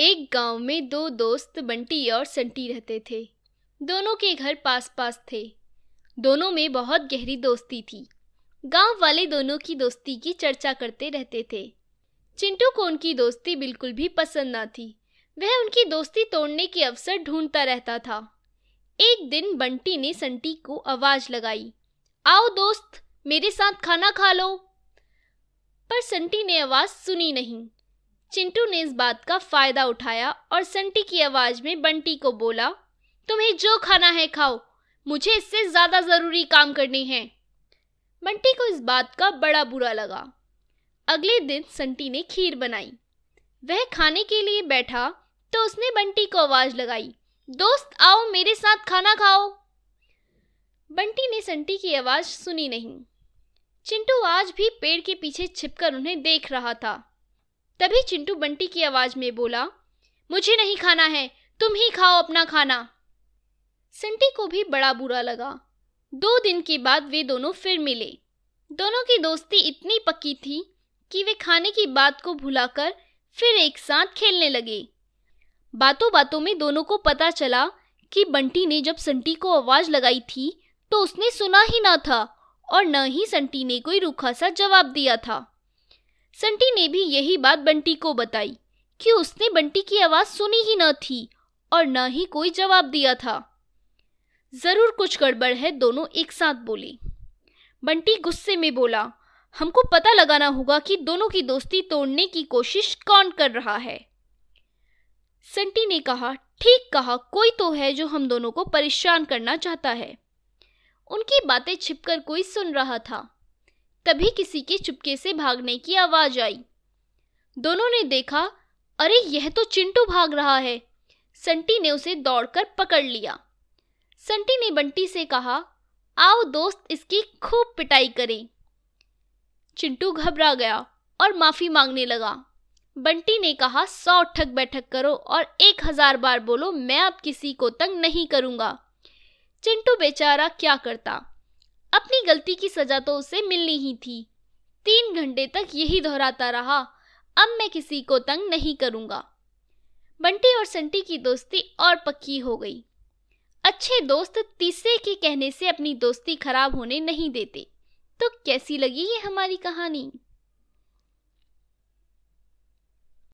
एक गांव में दो दोस्त बंटी और संटी रहते थे दोनों के घर पास पास थे दोनों में बहुत गहरी दोस्ती थी गांव वाले दोनों की दोस्ती की चर्चा करते रहते थे चिंटू को उनकी दोस्ती बिल्कुल भी पसंद ना थी वह उनकी दोस्ती तोड़ने के अवसर ढूंढता रहता था एक दिन बंटी ने संटी को आवाज लगाई आओ दोस्त मेरे साथ खाना खा लो पर संटी ने आवाज सुनी नहीं चिंटू ने इस बात का फायदा उठाया और संटी की आवाज में बंटी को बोला तुम्हें जो खाना है खाओ मुझे इससे ज्यादा जरूरी काम करने हैं बंटी को इस बात का बड़ा बुरा लगा अगले दिन संटी ने खीर बनाई वह खाने के लिए बैठा तो उसने बंटी को आवाज लगाई दोस्त आओ मेरे साथ खाना खाओ बंटी ने संटी की आवाज सुनी नहीं चिंटू आज भी पेड़ के पीछे छिपकर उन्हें देख रहा था तभी चिंटू बंटी की आवाज में बोला मुझे नहीं खाना है तुम ही खाओ अपना खाना सिंटी को भी बड़ा बुरा लगा दो दिन के बाद वे दोनों फिर मिले दोनों की दोस्ती इतनी पक्की थी कि वे खाने की बात को भुलाकर फिर एक साथ खेलने लगे बातों बातों में दोनों को पता चला कि बंटी ने जब संटी को आवाज लगाई थी तो उसने सुना ही ना था और न ही संटी ने कोई रूखा सा जवाब दिया था संटी ने भी यही बात बंटी को बताई कि उसने बंटी की आवाज सुनी ही न थी और न ही कोई जवाब दिया था जरूर कुछ गड़बड़ है दोनों एक साथ बोले बंटी गुस्से में बोला हमको पता लगाना होगा कि दोनों की दोस्ती तोड़ने की कोशिश कौन कर रहा है संटी ने कहा ठीक कहा कोई तो है जो हम दोनों को परेशान करना चाहता है उनकी बातें छिपकर कोई सुन रहा था तभी किसी के चुपके से भागने की आवाज आई दोनों ने देखा अरे यह तो चिंटू भाग रहा है संटी ने उसे दौड़कर पकड़ लिया संटी ने बंटी से कहा आओ दोस्त इसकी खूब पिटाई करें चिंटू घबरा गया और माफी मांगने लगा बंटी ने कहा सौ ठक बैठक करो और एक हजार बार बोलो मैं अब किसी को तंग नहीं करूंगा चिंटू बेचारा क्या करता अपनी गलती की सजा तो उसे मिलनी ही थी तीन घंटे तक यही दोहराता रहा अब मैं किसी को तंग नहीं करूंगा बंटी और संटी की दोस्ती और पक्की हो गई अच्छे दोस्त तीसरे के कहने से अपनी दोस्ती खराब होने नहीं देते तो कैसी लगी ये हमारी कहानी